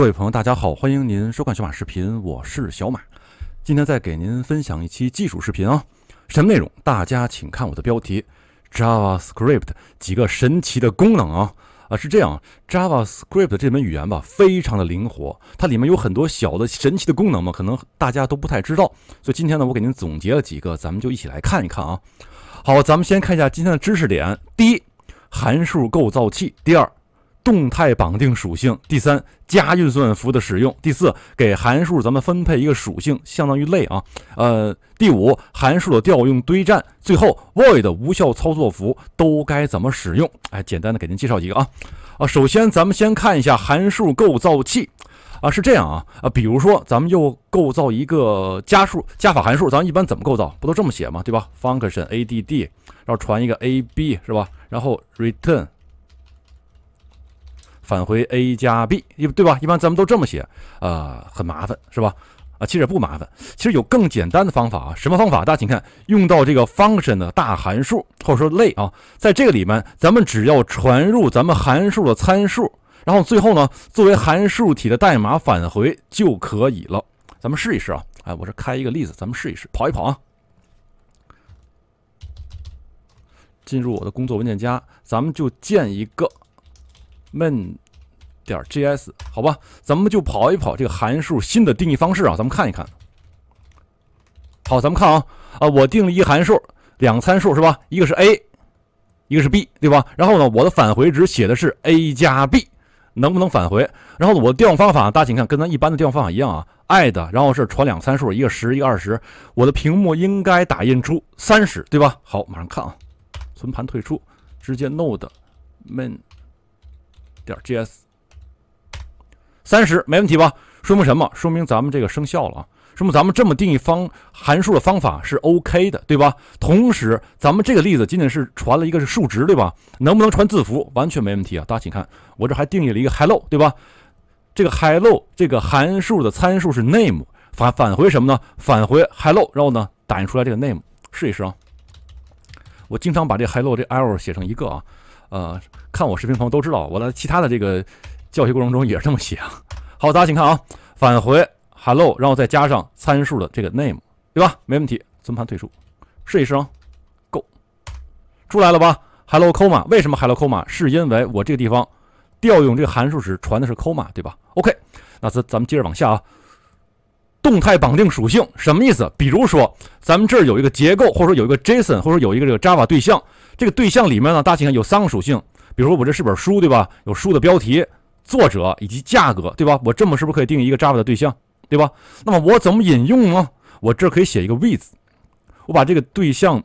各位朋友，大家好，欢迎您收看小马视频，我是小马，今天再给您分享一期技术视频啊，什么内容？大家请看我的标题：JavaScript 几个神奇的功能啊啊是这样，JavaScript 这门语言吧，非常的灵活，它里面有很多小的神奇的功能嘛，可能大家都不太知道，所以今天呢，我给您总结了几个，咱们就一起来看一看啊。好，咱们先看一下今天的知识点：第一，函数构造器；第二。动态绑定属性，第三加运算符的使用，第四给函数咱们分配一个属性，相当于类啊，呃，第五函数的调用堆栈，最后 void 无效操作符都该怎么使用？哎，简单的给您介绍几个啊，啊，首先咱们先看一下函数构造器，啊，是这样啊，啊，比如说咱们又构造一个加数加法函数，咱们一般怎么构造？不都这么写吗？对吧？function add，然后传一个 a b 是吧？然后 return。返回 a 加 b，一对吧？一般咱们都这么写，呃，很麻烦，是吧？啊，其实也不麻烦，其实有更简单的方法啊。什么方法？大家请看，用到这个 function 的大函数或者说类啊，在这个里面，咱们只要传入咱们函数的参数，然后最后呢，作为函数体的代码返回就可以了。咱们试一试啊。哎，我是开一个例子，咱们试一试，跑一跑啊。进入我的工作文件夹，咱们就建一个。main. 点 js，好吧，咱们就跑一跑这个函数新的定义方式啊，咱们看一看。好，咱们看啊，啊，我定了一函数，两个参数是吧？一个是 a，一个是 b，对吧？然后呢，我的返回值写的是 a 加 b，能不能返回？然后我的调用方法，大家请看，跟咱一般的调用方法一样啊。add，然后是传两参数，一个十，一个二十。我的屏幕应该打印出三十，对吧？好，马上看啊，存盘退出，直接 node main。点 gs 三十没问题吧？说明什么？说明咱们这个生效了啊！说明咱们这么定义方函数的方法是 OK 的，对吧？同时，咱们这个例子仅仅是传了一个是数值，对吧？能不能传字符？完全没问题啊！大家请看，我这还定义了一个 hello，对吧？这个 hello 这个函数的参数是 name，返返回什么呢？返回 hello，然后呢，打印出来这个 name，试一试啊！我经常把这 hello 这 l 写成一个啊。呃，看我视频朋友都知道，我在其他的这个教学过程中也是这么写。啊。好，大家请看啊，返回 hello，然后再加上参数的这个 name，对吧？没问题。存盘退出，试一试啊。Go，出来了吧？Hello comma。为什么 hello comma？是因为我这个地方调用这个函数时传的是 comma，对吧？OK，那咱咱们接着往下啊。动态绑定属性什么意思？比如说咱们这儿有一个结构，或者说有一个 JSON，或者说有一个这个 Java 对象。这个对象里面呢，大家看有三个属性，比如说我这是本书，对吧？有书的标题、作者以及价格，对吧？我这么是不是可以定义一个 Java 的对象，对吧？那么我怎么引用呢？我这可以写一个 with，我把这个对象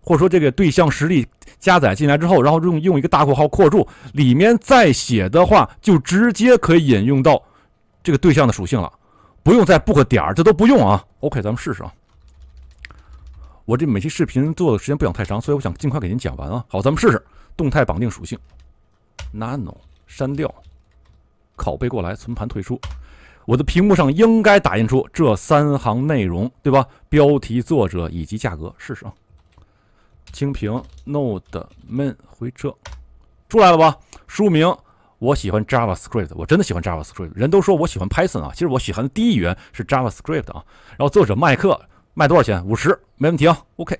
或者说这个对象实例加载进来之后，然后用用一个大括号括住，里面再写的话，就直接可以引用到这个对象的属性了，不用再 book 点儿，这都不用啊。OK，咱们试试。啊。我这每期视频做的时间不想太长，所以我想尽快给您讲完啊。好，咱们试试动态绑定属性。nano 删掉，拷贝过来，存盘退出。我的屏幕上应该打印出这三行内容，对吧？标题、作者以及价格。试试啊。清屏，node main 回车，出来了吧？书名，我喜欢 JavaScript，我真的喜欢 JavaScript。人都说我喜欢 Python 啊，其实我喜欢的第一语言是 JavaScript 啊。然后作者麦克。卖多少钱？五十，没问题啊。OK，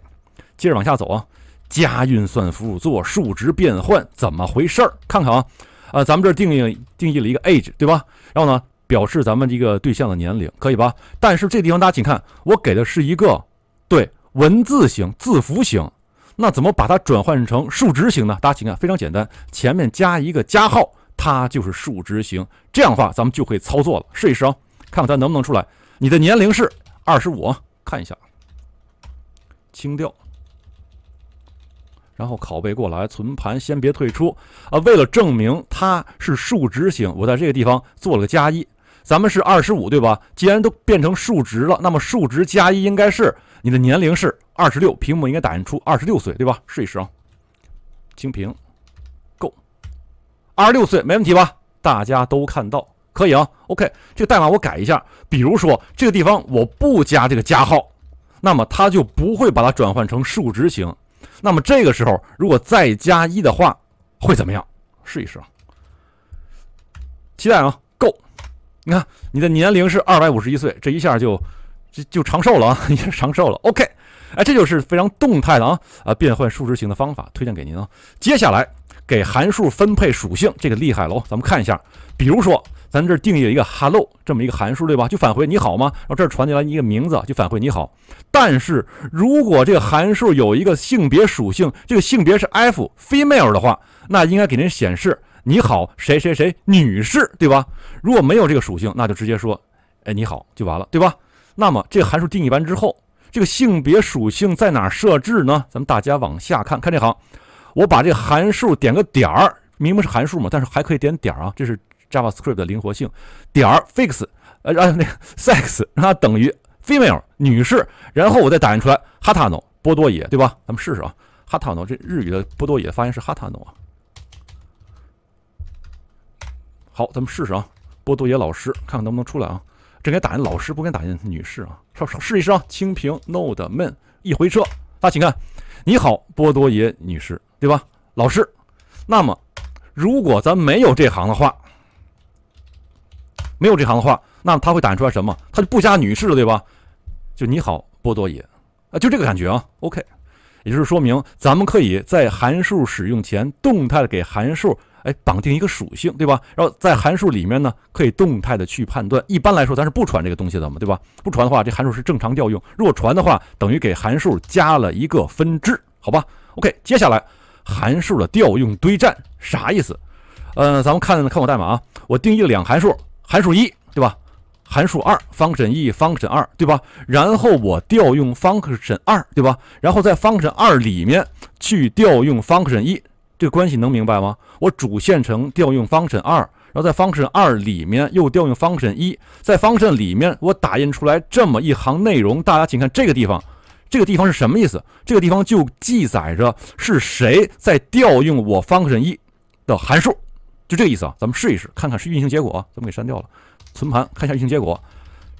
接着往下走啊。加运算符做数值变换，怎么回事儿？看看啊，啊，咱们这定义定义了一个 age，对吧？然后呢，表示咱们这个对象的年龄，可以吧？但是这地方大家请看，我给的是一个对文字型、字符型，那怎么把它转换成数值型呢？大家请看，非常简单，前面加一个加号，它就是数值型。这样的话，咱们就可以操作了，试一试啊，看看它能不能出来。你的年龄是二十五。看一下，清掉，然后拷贝过来，存盘，先别退出啊！为了证明它是数值型，我在这个地方做了个加一，咱们是二十五对吧？既然都变成数值了，那么数值加一应该是你的年龄是二十六，屏幕应该打印出二十六岁对吧？试一试啊，清屏，Go，二十六岁没问题吧？大家都看到。可以啊，OK，这个代码我改一下。比如说这个地方我不加这个加号，那么它就不会把它转换成数值型。那么这个时候如果再加一的话，会怎么样？试一试，啊，期待啊，够。你看你的年龄是二百五十一岁，这一下就就就长寿了啊，长寿了。OK，哎，这就是非常动态的啊啊，变换数值型的方法推荐给您啊。接下来给函数分配属性，这个厉害喽，咱们看一下，比如说。咱这儿定义了一个 hello 这么一个函数，对吧？就返回你好吗？然后这儿传进来一个名字，就返回你好。但是如果这个函数有一个性别属性，这个性别是 f female 的话，那应该给人显示你好谁谁谁女士，对吧？如果没有这个属性，那就直接说哎你好就完了，对吧？那么这个函数定义完之后，这个性别属性在哪设置呢？咱们大家往下看，看这行，我把这个函数点个点儿，明明是函数嘛，但是还可以点点儿啊，这是。JavaScript 的灵活性，点儿 fix，呃，让那个 sex 让它等于 female 女士，然后我再打印出来 h a t a n o 波多野，对吧？咱们试试啊，h a t a n o 这日语的波多野发音是 h a t a n o 啊。好，咱们试试啊，波多野老师，看看能不能出来啊？这该打印老师，不该打印女士啊。稍稍试一试啊，清屏，node man，一回车，大家请看，你好，波多野女士，对吧？老师，那么如果咱没有这行的话。没有这行的话，那它会打印出来什么？它就不加女士了，对吧？就你好，波多野啊，就这个感觉啊。OK，也就是说明咱们可以在函数使用前动态的给函数哎绑定一个属性，对吧？然后在函数里面呢，可以动态的去判断。一般来说，咱是不传这个东西的嘛，对吧？不传的话，这函数是正常调用；如果传的话，等于给函数加了一个分支，好吧？OK，接下来函数的调用堆栈啥意思？呃，咱们看看我代码啊，我定义了两函数。函数一对吧？函数二，function 一，function 二对吧？然后我调用 function 二对吧？然后在 function 二里面去调用 function 一，这个关系能明白吗？我主线程调用 function 二，然后在 function 二里面又调用 function 一，在 function 里面我打印出来这么一行内容，大家请看这个地方，这个地方是什么意思？这个地方就记载着是谁在调用我 function 一的函数。就这个意思啊，咱们试一试，看看是运行结果。咱们给删掉了，存盘，看一下运行结果。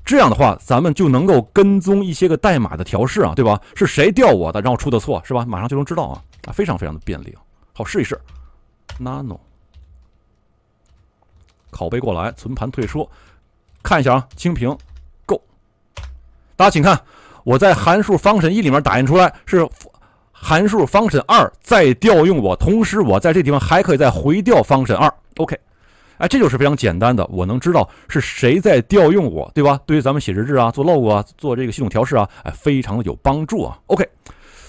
这样的话，咱们就能够跟踪一些个代码的调试啊，对吧？是谁调我的，然后出的错是吧？马上就能知道啊，啊，非常非常的便利啊。好，试一试。nano，拷贝过来，存盘，退出，看一下啊。清屏，go。大家请看，我在函数 function 一里面打印出来是。函数 function 二再调用我，同时我在这地方还可以再回调 function 二。OK，哎，这就是非常简单的，我能知道是谁在调用我，对吧？对于咱们写日志啊、做 log 啊、做这个系统调试啊，哎，非常的有帮助啊。OK，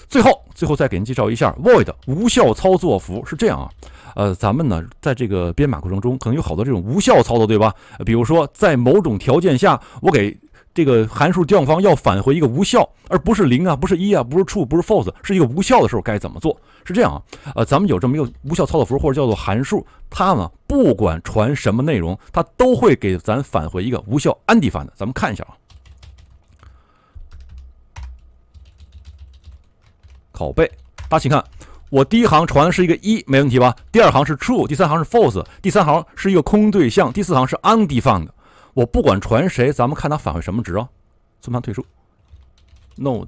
最后最后再给您介绍一下 void 无效操作符是这样啊，呃，咱们呢在这个编码过程中可能有好多这种无效操作，对吧？比如说在某种条件下，我给这个函数调用方要返回一个无效，而不是零啊，不是一啊，不是 true，不是 false，是一个无效的时候该怎么做？是这样啊，呃，咱们有这么一个无效操作符或者叫做函数，它呢不管传什么内容，它都会给咱返回一个无效 undefined。咱们看一下啊，拷贝，大家请看，我第一行传的是一个一，没问题吧？第二行是 true，第三行是 false，第三行是一个空对象，第四行是 undefined。我不管传谁，咱们看它返回什么值啊？存盘退出，node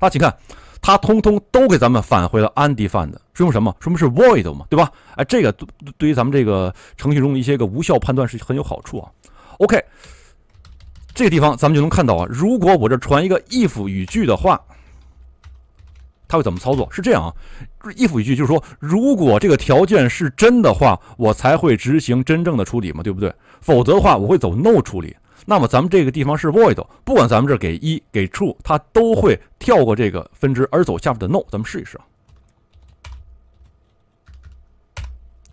啊，请看，它通通都给咱们返回了 undefined，说明什么？说明是 void 嘛，对吧？哎，这个对对于咱们这个程序中的一些个无效判断是很有好处啊。OK，这个地方咱们就能看到啊，如果我这传一个 if 语句的话。他会怎么操作？是这样啊，i f 一句就是说，如果这个条件是真的话，我才会执行真正的处理嘛，对不对？否则的话，我会走 no 处理。那么咱们这个地方是 void，不管咱们这给一给 true，它都会跳过这个分支而走下面的 no。咱们试一试啊，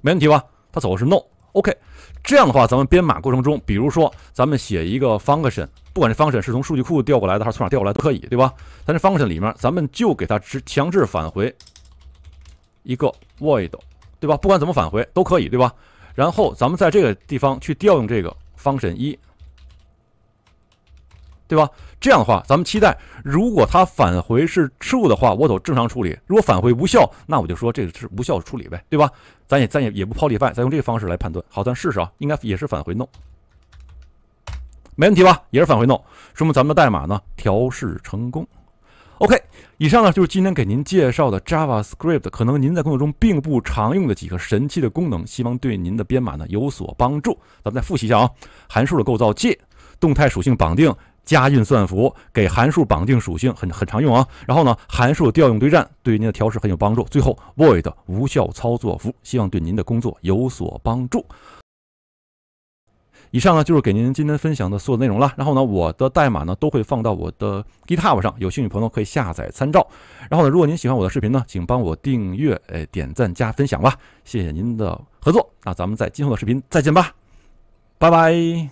没问题吧？它走的是 no。OK，这样的话，咱们编码过程中，比如说咱们写一个 function，不管是 function 是从数据库调过来的，还是从哪调过来都可以，对吧？在这 function 里面，咱们就给它强制返回一个 void，对吧？不管怎么返回都可以，对吧？然后咱们在这个地方去调用这个 function 一。对吧？这样的话，咱们期待，如果它返回是 true 的话，我走正常处理；如果返回无效，那我就说这个是无效处理呗，对吧？咱也咱也也不抛例外，咱用这个方式来判断。好，咱试试啊，应该也是返回 no，没问题吧？也是返回 no，说明咱们的代码呢调试成功。OK，以上呢就是今天给您介绍的 JavaScript 可能您在工作中并不常用的几个神奇的功能，希望对您的编码呢有所帮助。咱们再复习一下啊，函数的构造器、动态属性绑定。加运算符给函数绑定属性很很常用啊，然后呢，函数调用对战对您的调试很有帮助。最后，void 无效操作符，希望对您的工作有所帮助。以上呢就是给您今天分享的所有内容了。然后呢，我的代码呢都会放到我的 GitHub 上，有兴趣朋友可以下载参照。然后呢，如果您喜欢我的视频呢，请帮我订阅、哎点赞加分享吧。谢谢您的合作，那咱们在今后的视频再见吧，拜拜。